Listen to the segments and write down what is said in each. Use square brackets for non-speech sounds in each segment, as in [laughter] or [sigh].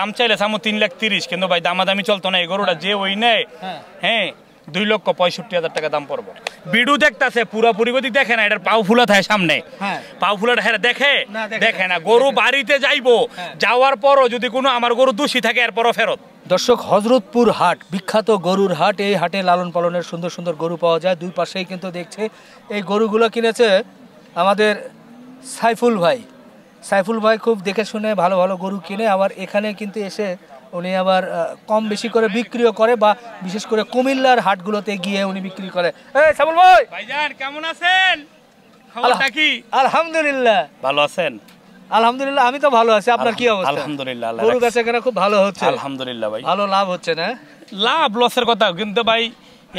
দাম চাইলে সামু তিন লাখ তিরিশ কিন্তু ভাই দামাদামি চলতো না এই গরুটা যে ওই নেয় হ্যাঁ, হ্যাঁ দুই লক্ষ পঁয়ষট্টি হাজার টাকা দাম পড়বো হ্যাঁ। বিডু দেখতেছে পুরোপুরি যদি দেখে না এটার পাও ফুলা থাকে সামনে হ্যাঁ। পাও ফুলাটা হ্যাঁ দেখে দেখে না গরু বাড়িতে যাইবো যাওয়ার পরও যদি কোনো আমার গরু দোষী থাকে এরপরও ফেরত দর্শক হজরতপুর হাট বিখ্যাত গরুর হাট এই হাটে লালন পালনের সুন্দর সুন্দর গরু পাওয়া যায় দুই পাশেই কিন্তু দেখছে এই গরুগুলো কিনেছে আমাদের সাইফুল ভাই সাইফুল ভাই খুব দেখে শুনে ভালো ভালো গরু কিনে আবার এখানে কিন্তু এসে উনি আবার কম বেশি করে বিক্রিও করে বা বিশেষ করে কুমিল্লার হাটগুলোতে গিয়ে উনি বিক্রি করে সাইফুল ভাই ভাইজান কেমন আছেন আলহামদুলিল্লাহ ভালো আছেন আলহামদুলিল্লাহ আমি তো ভালো আছি আপনার কি অবস্থা আলহামদুলিল্লাহ গরু বেচা কেনা খুব ভালো হচ্ছে আলহামদুলিল্লাহ ভাই ভালো লাভ হচ্ছে না লাভ লসের কথা কিন্তু ভাই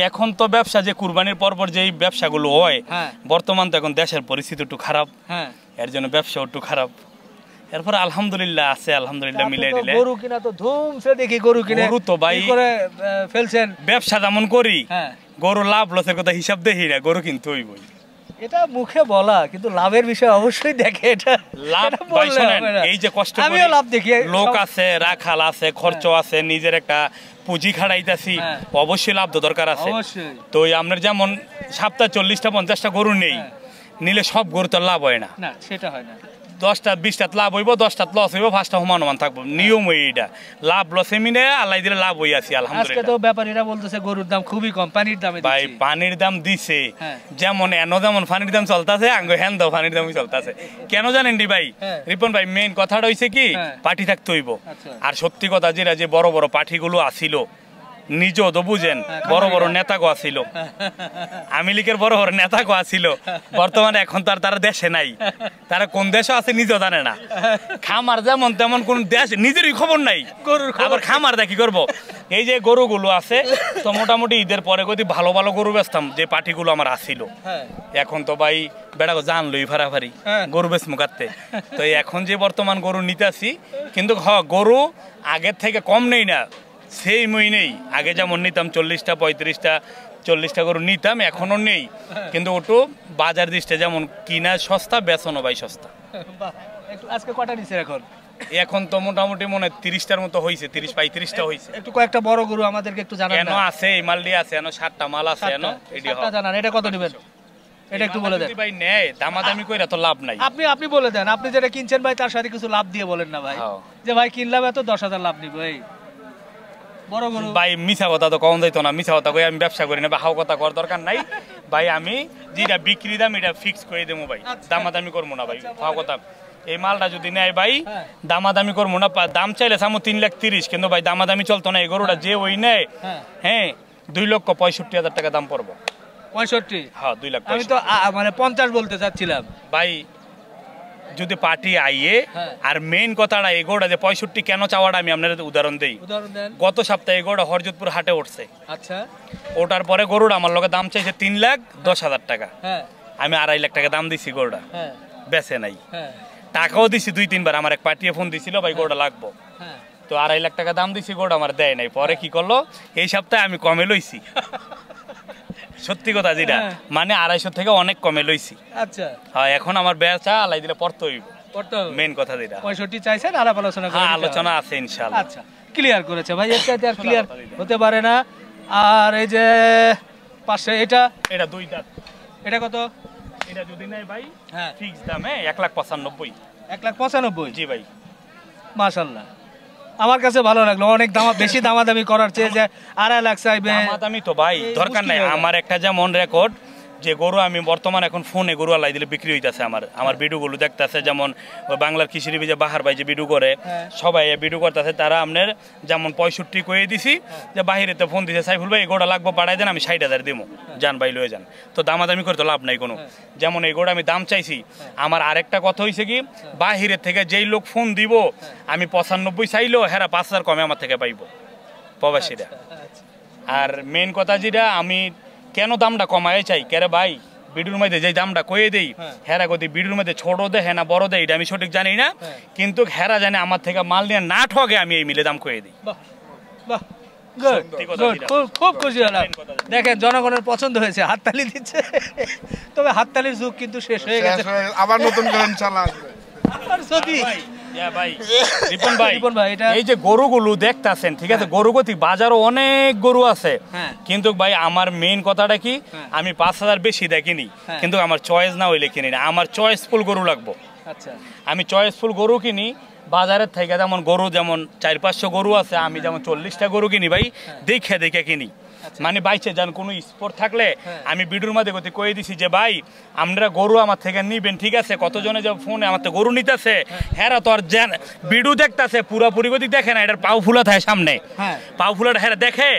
এখন তো ব্যবসা যে কুরবানির পরপর যেই ব্যবসাগুলো হয় হ্যাঁ। বর্তমান তো এখন দেশের পরিস্থিতি একটু খারাপ হ্যাঁ এর জন্য ব্যবসা একটু খারাপ এরপর আলহামদুলিল্লাহ আছে আলহামদুলিল্লাহ মিলে দিলে গরু কিনা তো ধুমছে দেখি গরু কিনে গরু তো ভাই করে ফেলছেন ব্যবসা যেমন করি হ্যাঁ। গরু লাভ লসের কথা হিসাব দেখি না গরু কিন্তু ওই বই এটা মুখে বলা কিন্তু লাভের বিষয় অবশ্যই দেখে এটা লাভ এই যে কষ্ট আমিও লাভ দেখি লোক আছে রাখাল আছে খরচ হ্যাঁ। আছে নিজের একটা পুঁজি খাড়াইতাছি হ্যাঁ। অবশ্যই লাভ তো দরকার আছে তো আপনার যেমন সপ্তাহ চল্লিশটা পঞ্চাশটা গরু নেই নিলে সব গরু তো লাভ হয় না সেটা হয় না দশটা বিশটা লাভ হইব দশটা লস হইব পাঁচটা সমান থাকবো নিয়ম এইটা লাভ লসে মিলে আল্লাহ দিলে লাভ হই আছে আলহামদুলিল্লাহ ব্যাপারীরা বলতেছে গরুর দাম খুবই কম পানির দাম ভাই পানির দাম দিছে হ্যাঁ। যেমন এন যেমন পানির দাম চলতেছে আঙ্গো হ্যান দাও পানির দামই চলতেছে কেন জানেন রে ভাই হ্যাঁ। রিপন ভাই মেইন কথাটা হইছে কি হ্যাঁ। পার্টি থাকতে হইব আচ্ছা। আর সত্যি কথা যেটা যে বড় বড় পার্টিগুলো আসিল নিজেও তো বুঝেন হ্যাঁ, বড় বড় হ্যাঁ। নেতা গোয়া ছিল আমি লীগের বড় বড় নেতা গোয়া ছিল বর্তমানে এখন তার তারা দেশে নাই তারা কোন দেশে আছে নিজেও জানে না খামার যেমন তেমন কোন দেশ নিজেরই খবর নাই আবার খামার দেখি করব এই যে গরুগুলো আছে তো মোটামুটি ঈদের পরে কদি ভালো ভালো গরু বেচতাম যে পাটিগুলো আমার আসিল হ্যাঁ। এখন তো ভাই বেড়া জানলই ফারাফারি গরু বেশ মুকাতে তো এখন যে বর্তমান গরু নিতে আসি কিন্তু হ গরু আগের থেকে কম নেই না সেই মই নেই আগে যেমন নিতাম চল্লিশটা পঁয়ত্রিশটা চল্লিশটা গরু নিতাম এখনও নেই কিন্তু ওটু বাজার দৃষ্টে যেমন কিনা সস্তা বেচনও ভাই সস্তা আজকে কটা নিচ্ছে এখন এখন তো মোটামুটি মনে হয় তিরিশটার মতো হয়েছে তিরিশ পঁয়ত্রিশটা হয়েছে একটু কয়েকটা বড় গরু আমাদেরকে একটু জানান কেন আছে এই মালটি আছে এন সাতটা মাল আছে কেন এটা জানান এটা কত নেবেন এটা একটু বলে দেন ভাই নেয় দামাদামি কইরা তো লাভ নাই আপনি আপনি বলে দেন আপনি যেটা কিনছেন ভাই তার সাথে কিছু লাভ দিয়ে বলেন না ভাই হ্যাঁ। যে ভাই কিনলাম এত দশ হাজার লাভ নিব এই ভাই মিছা কথা তো কম যাইতো না মিছা কথা কই আমি ব্যবসা করি না বা হাও কথা করার দরকার নাই ভাই আমি যেটা বিক্রি দাম এটা ফিক্স করে দেবো ভাই আচ্ছা। দামাদামি করবো না ভাই আচ্ছা, হাও কথা এই মালটা যদি নেয় ভাই হ্যাঁ। দামাদামি করবো না দাম চাইলে সামু তিন লাখ তিরিশ কিন্তু ভাই দামাদামি চলতো না এই গরুটা হ্যাঁ। যে ওই নেয় হ্যাঁ।, হ্যাঁ দুই লক্ষ পঁয়ষট্টি হাজার টাকা দাম পড়বো পঁয়ষট্টি হ্যাঁ দুই লক্ষ আমি তো মানে পঞ্চাশ বলতে চাচ্ছিলাম ভাই যদি পার্টি আইয়ে হ্যাঁ। আর মেইন কথাটা এগোড়া যে পঁয়ষট্টি কেন চাওয়াটা আমি আপনার উদাহরণ দিই গত সপ্তাহে এগোড়া হরজতপুর হাটে উঠছে আচ্ছা ওটার পরে গরুটা আমার লোকের দাম চাইছে তিন লাখ দশ হাজার টাকা হ্যাঁ। আমি আড়াই লাখ টাকা দাম দিছি গরুটা হ্যাঁ। বেছে নাই টাকাও দিছি দুই তিনবার আমার এক পার্টিয়ে ফোন দিছিল ভাই গরুটা লাগবো তো আড়াই লাখ টাকা দাম দিছি গরুটা আমার দেয় নাই পরে কি করলো এই সপ্তাহে আমি কমে লইছি [laughs] সত্যি কথা যেটা হ্যাঁ। মানে আড়াইশো থেকে অনেক কমে লইছি আচ্ছা হ্যাঁ এখন আমার বেচা আলাই দিলে পড়তে হইব মেন কথা যেটা পঁয়ষট্টি চাইছেন আলাপ আলোচনা হ্যাঁ, আলোচনা আছে ইনশাল্লাহ আচ্ছা ক্লিয়ার করেছে ভাই এর চাইতে আর ক্লিয়ার আচ্ছা, আচ্ছা, হতে পারে না আর এই যে পাশে এটা এটা দুই দাঁত এটা কত এটা যদি নাই ভাই হ্যাঁ ফিক্স দামে এক লাখ পঁচানব্বই এক লাখ পঁচানব্বই জি ভাই মাশাল্লাহ আমার কাছে ভালো লাগলো অনেক দামা বেশি দামাদামি করার চেয়ে যে আড়াই লাখ চাইবে আমি তো ভাই দরকার নাই আমার একটা যেমন রেকর্ড যে গরু আমি বর্তমান এখন ফোনে গরু আলাই দিলে বিক্রি হইতেছে আমার আমার বিডুগুলো হ্যাঁ। দেখতেছে যেমন বাংলার কৃষির বিজে বাহার ভাই যে বিডু করে হ্যাঁ। সবাই বিডু করতেছে তারা আপনার যেমন পঁয়ষট্টি কয়ে দিছি হ্যাঁ। যে বাহিরে তো ফোন দিছে সাইফুল ভাই এই গোড়া লাগবো পাড়াই দেন আমি ষাট হাজার দিবো যান ভাই লয়ে যান তো আদামি করে তো লাভ নাই কোনো যেমন এই গোড়া আমি দাম চাইছি আমার আরেকটা কথা হয়েছে কি বাহিরের থেকে যেই লোক ফোন দিব আমি পঁচানব্বই চাইলেও হেরা পাঁচ হাজার কমে আমার থেকে পাইব আচ্ছা, প্রবাসীরা আচ্ছা। আর মেন কথা যেটা আমি কেন দামটা কমায় চাই কেরে ভাই বিডুর মধ্যে যে দামটা কয়ে দেই হ্যাঁ। হেরা গতি বিডুর মধ্যে ছোট দে হ্যাঁ বড় দে এটা আমি সঠিক জানি না হ্যাঁ। কিন্তু হেরা জানে আমার থেকে মাল নিয়ে না ঠগে আমি এই মিলে দাম কয়ে দিই খুব খুশি হলাম দেখেন জনগণের পছন্দ হয়েছে হাততালি দিচ্ছে তবে হাততালির যুগ কিন্তু শেষ হয়ে গেছে আবার নতুন করে চালা যদি [laughs] এই যে গরুগুলো দেখতাছেন ঠিক আছে হ্যাঁ। হ্যাঁ। কিন্তু ভাই আমার মেইন কথাটা কি হ্যাঁ। আমি পাঁচ হাজার বেশি দেখিনি কিন্তু আমার চয়েস না হইলে কিনি না আমার চয়েসফুল গরু লাগবো আচ্ছা। আমি চয়েসফুল গরু কিনি বাজারের থেকে যেমন গরু যেমন চার পাঁচশো গরু আছে আমি যেমন চল্লিশটা গরু কিনি ভাই দেখে দেখে কিনি আচ্ছা। মানে বাইচে যান কোনো স্পোর্ট থাকলে হ্যাঁ। আমি ভিডিওর মধ্যে গতি কয়ে দিছি যে ভাই আমরা গরু আমার থেকে নিবেন ঠিক আছে কতজনে যাব ফোনে আমার তো গরু নিতেছে হ্যাঁ তোর যেন ভিডিও দেখতেছে পুরাপুরি গতি দেখে না এটার পাও ফুলা থাকে সামনে হ্যাঁ। পাও ফুলাটা হেরা দেখে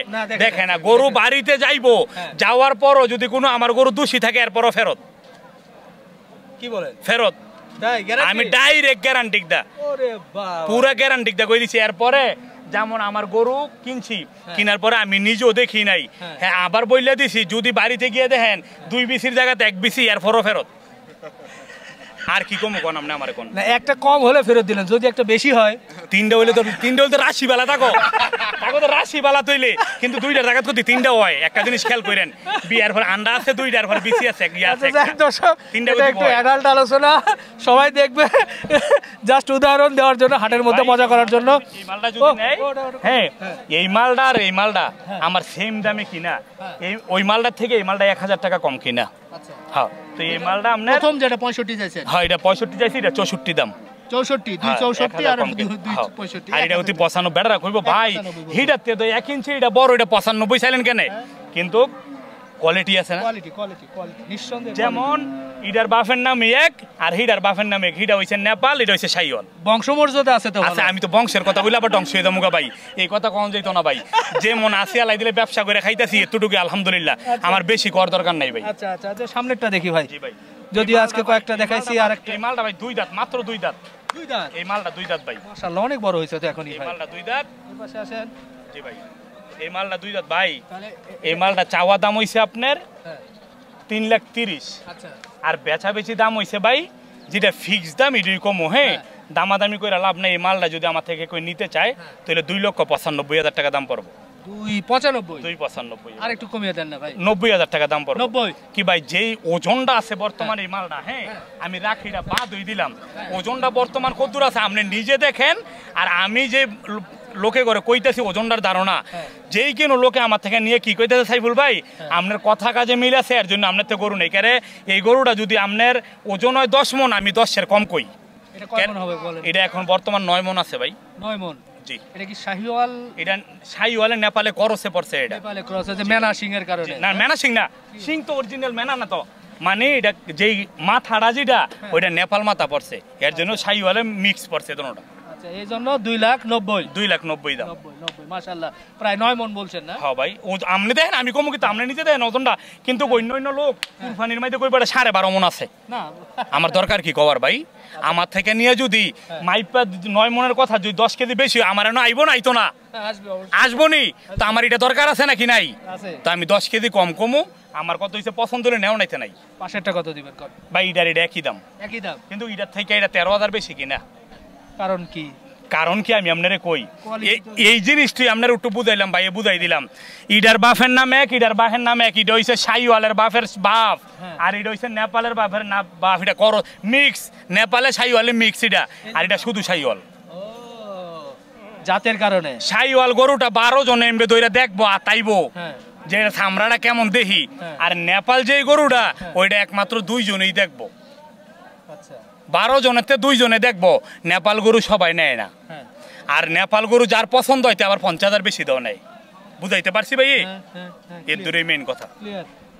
দেখে না গরু বাড়িতে যাইব হ্যাঁ। যাওয়ার পরও যদি কোনো আমার গরু দোষী থাকে এরপরও ফেরত কি বলেন ফেরত আমি ডাইরেক্ট গ্যারান্টি দা পুরা গ্যারান্টি দা কই দিছি এরপরে যেমন আমার গরু কিনছি হ্যাঁ। কিনার পরে আমি নিজেও দেখি নাই হ্যাঁ, হ্যাঁ আবার বললে দিছি যদি বাড়িতে গিয়ে দেখেন দুই বিসির জায়গাতে এক বিসি ফরো ফেরত আর কি কম কোন আপনি আমার কোন না একটা কম হলে ফেরত দিলেন যদি একটা বেশি হয় তিনটা হইলে তো তিনটা হইলে তো রাশি বেলা থাকো থাকো তো রাশি বেলা তৈলে কিন্তু দুইটা টাকা তো তিনটা হয় একটা জিনিস খেয়াল করেন বিয়ার পর আন্ডা আছে দুইটার পর বিসি আছে কি আছে আচ্ছা, দর্শক তিনটা একটু অ্যাডাল্ট আলোচনা সবাই দেখবে জাস্ট উদাহরণ দেওয়ার জন্য হাটের মধ্যে মজা করার জন্য এই মালটা যদি নেই হ্যাঁ এই মালটা আর এই মালটা হ্যাঁ। আমার সেম দামে কিনা এই ওই মালটার থেকে এই মালটা এক হাজার টাকা কম কিনা আচ্ছা। হ্যাঁ তো এই মালটা আপনার প্রথম যেটা হ্যাঁ এটা পঁয়ষট্টি চাইছি এটা চৌষট্টি দাম চৌষট্টি দুই হ্যাঁ, আর হ্যাঁ। আর এটা অতি রাখবো ভাই হিটার তো এক ইঞ্চি এটা বড় এটা পঁচানব্বই চাইলেন কেন কিন্তু কোয়ালিটি আছে না কোয়ালিটি কোয়ালিটি কোয়ালিটি নিঃসন্দেহে যেমন ইডার বাফের নাম এক আর হিডার বাফের নাম এক হিডা হইছে নেপাল এটা হইছে বংশ বংশমর্যাদা আছে তো আচ্ছা আমি তো বংশের কথা বলি আবার ডংশ হয়ে ভাই এই কথা কম যাইতো না ভাই যে মন আসে আলাই দিলে ব্যবসা করে খাইতেছি এতটুকু আলহামদুলিল্লাহ আচ্ছা। আমার বেশি কর দরকার নাই ভাই আচ্ছা আচ্ছা আচ্ছা সামনেরটা দেখি ভাই জি ভাই যদিও আজকে কয়েকটা দেখাইছি আর একটা এই মালটা ভাই দুই দাঁত মাত্র দুই দাঁত দুই দাঁত এই মালটা দুই দাঁত ভাই মাশাআল্লাহ অনেক বড় হইছে তো এখন এই মালটা দুই দাঁত এই পাশে আসেন জি ভাই এই মালটা দুই দাঁত ভাই এই মালটা চাওয়া দাম হইছে আপনার হ্যাঁ। তিন লাখ তিরিশ আচ্ছা আর বেচা বেচি দাম হয়েছে ভাই যেটা ফিক্স দাম এটাই কমো হ্যাঁ? হ্যাঁ দামাদামি করে লাভ নাই এই মালটা যদি আমার থেকে কেউ নিতে চায় হ্যাঁ। তাহলে দুই লক্ষ পঁচানব্বই হাজার টাকা দাম পড়বো দুই পঁচানব্বই দুই পঁচানব্বই আর একটু নব্বই হাজার টাকা দাম নব্বই কি ভাই যেই ওজনটা আছে বর্তমান হ্যাঁ। এই মালটা হ্যাঁ আমি রাখিটা বা হয়ে দিলাম ওজনটা বর্তমান কদ্দূর আছে আপনি নিজে দেখেন আর আমি যে লোকে করে কইতেছি ওজনটার ধারণা হ্যাঁ। যেই কেন লোকে আমার থেকে নিয়ে কি কইতেছে সাইফুল ভাই হ্যাঁ। আপনার কথা কাজে মিল আছে এর জন্য আপনার তো গরু নেই কেন এই গরুটা যদি আপনার ওজন হয় দশ মন আমি দশের কম কই এটা এখন বর্তমান নয় মন আছে ভাই নয় মন নেপালে করসে পড়ছে এটা না মেনা সিং না সিং তো অরিজিনাল তো মানে এটা যেই মাথাটা হ্যাঁ। ওইটা নেপাল মাথা পড়ছে এর জন্য শাহিওয়ালে মিক্স পড়ছে দোনোটা আচ্ছা, হ্যাঁ হ্যাঁ। আমার দরকার কি কবার ভাই আমার থেকে নিয়ে যদি হ্যাঁ। মাইপা নয় মনের কথা যদি দশ কেজি বেশি আমার আইবো না আইতো না আসবো নি তা আমার এটা দরকার আছে নাকি নাই তা আমি দশ কেজি কম কমু আমার কত হয়েছে পছন্দ হলে নেওয়া নাইতে নাই টাকা কত দিবেন ভাই ইটার এটা একই দাম একই দাম কিন্তু ইটার থেকে এটা তেরো হাজার বেশি কিনা কারণ কি কারণ কি আমি আপনারে কই এই জিনিসটি আপনার একটু বুঝাইলাম ভাই বুঝাই দিলাম ইডার বাফের নাম এক ইডার বাফের নাম এক ইটা হইছে সাইওয়ালের বাফের বাপ হ্যাঁ। আর এটা হইছে নেপালের বাফের না বাপ এটা কর মিক্স নেপালে সাইওয়ালে মিক্স এটা আর এটা শুধু সাইওয়াল জাতের কারণে সাইওয়াল গরুটা বারো জন এমবে দইরা দেখবো তাইবো হ্যাঁ। যে থামরাটা কেমন দেখি হ্যাঁ। আর নেপাল যে গরুটা ওইটা একমাত্র দুইজনেই দেখবো বারো জনেতে দুইজনে দেখবো নেপাল গরু সবাই নেয় না হ্যাঁ। আর নেপাল গরু যার পছন্দ হয় আবার পঞ্চাশ হাজার বেশি দেওয়া নেই বুঝাইতে পারছি ভাই হ্যাঁ, হ্যাঁ, এর দূরেই মেন কথা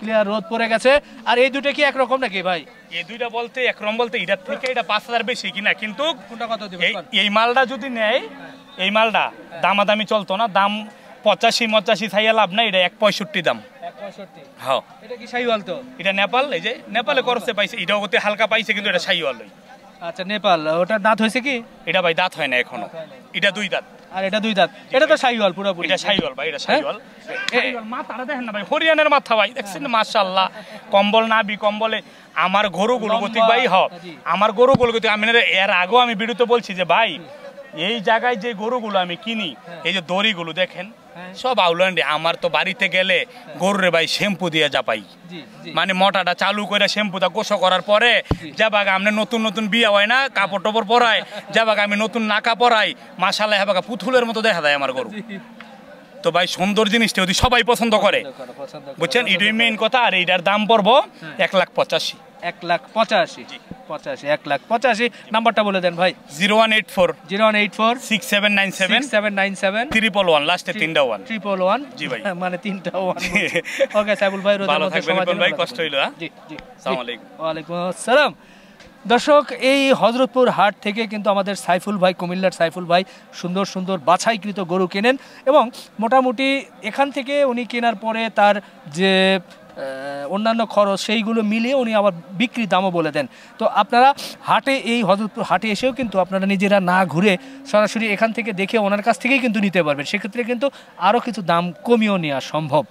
ক্লিয়ার রোদ পড়ে গেছে আর এই দুটো কি একরকম নাকি ভাই এই দুইটা বলতে একরকম বলতে এটা থেকে এটা পাঁচ হাজার বেশি কিনা কিন্তু এই মালটা যদি নেয় এই মালটা দামাদামি চলতো না দাম পঁচাশি মচাশি ছাইয়া লাভ না এটা এক পঁয়ষট্টি দাম হ্যাঁ। এটা নেপাল এই যে নেপালে আচ্ছা। পাইছে এটাও হালকা পাইছে কিন্তু এটা আচ্ছা নেপাল দাঁত কি এটা ভাই দাঁত হয় না এটা দুই দাঁত আর এটা দুই দাঁত এটা ভাই এটা হ্যাঁ? না ভাই মাথা ভাই দেখছেন কম্বল না বি কম্বলে আমার গরু গতিক ভাই হ আমার গরু গতিক আমি এর আগেও আমি বিরুদ্ধে বলছি যে ভাই এই জায়গায় যে গরুগুলো আমি কিনি হ্যাঁ। এই যে দড়িগুলো দেখেন হ্যাঁ। সব আউলান্ডে আমার তো বাড়িতে গেলে গরুরে ভাই শ্যাম্পু দিয়ে যা পাই মানে মোটাটা চালু করে শ্যাম্পুটা গোসা করার পরে যাবাগ আমি নতুন নতুন বিয়ে হয় না কাপড় টপড় পরাই যাবাগ আমি নতুন নাকা পরাই মাসালা হ্যাঁ পুতুলের মতো দেখা যায় আমার গরু তো ভাই সুন্দর জিনিসটা যদি সবাই পছন্দ করে বুঝছেন এটাই মেইন কথা আর এইটার দাম পড়বো হ্যাঁ। এক লাখ পঁচাশি এক লাখ পঁচাশি পঁচাশি এক লাখ পঁচাশি নাম্বারটা বলে দেন ভাই zero one eight four zero one eight four six seven nine seven seven nine seven triple one লাস্টে তিনটা ওয়ান ট্রিপল ওয়ান জি ভাই [laughs] মানে তিনটা ওয়ান ওকে সাইবুল ভাই ভালো থাকবেন ভাই কষ্ট হইলো হ্যাঁ? জি জি আসসালামাইকুম ওয়ালাইকুম আসসালাম দর্শক এই হজরতপুর হাট থেকে কিন্তু আমাদের সাইফুল ভাই কুমিল্লার সাইফুল ভাই সুন্দর সুন্দর বাছাইকৃত গরু কেনেন এবং মোটামুটি এখান থেকে উনি কেনার পরে তার যে অন্যান্য খরচ সেইগুলো মিলিয়ে উনি আবার বিক্রির দামও বলে দেন তো আপনারা হাটে এই হজরতপুর হাটে এসেও কিন্তু আপনারা নিজেরা না ঘুরে সরাসরি এখান থেকে দেখে ওনার কাছ থেকেই কিন্তু নিতে পারবেন সেক্ষেত্রে কিন্তু আরও কিছু দাম কমিয়েও নেওয়া সম্ভব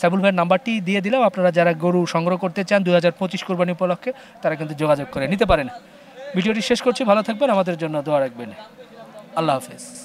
সাইবুল ভাইয়ের নাম্বারটি দিয়ে দিলাম আপনারা যারা গরু সংগ্রহ করতে চান দু হাজার পঁচিশ কোরবানি উপলক্ষে তারা কিন্তু যোগাযোগ করে নিতে পারেন ভিডিওটি শেষ করছি ভালো থাকবেন আমাদের জন্য দোয়া রাখবেন আল্লাহ হাফেজ